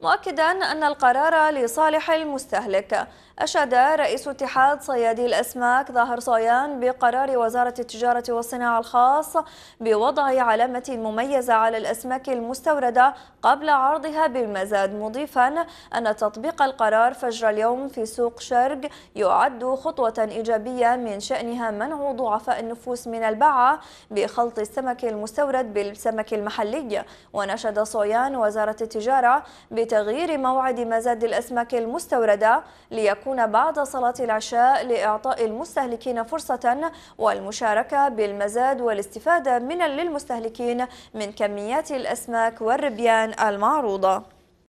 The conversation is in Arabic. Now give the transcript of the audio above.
مؤكدا أن القرار لصالح المستهلك أشاد رئيس اتحاد صيادي الأسماك ظاهر صيان بقرار وزارة التجارة والصناعة الخاص بوضع علامة مميزة على الأسماك المستوردة قبل عرضها بالمزاد مضيفا أن تطبيق القرار فجر اليوم في سوق شرق يعد خطوة إيجابية من شأنها منع ضعفاء النفوس من الباعة بخلط السمك المستورد بالسمك المحلي ونشد صويان وزارة التجارة بتغيير موعد مزاد الأسماك المستوردة ليكون بعد صلاة العشاء لإعطاء المستهلكين فرصة والمشاركة بالمزاد والاستفادة من للمستهلكين من كميات الأسماك والربيان المعروضة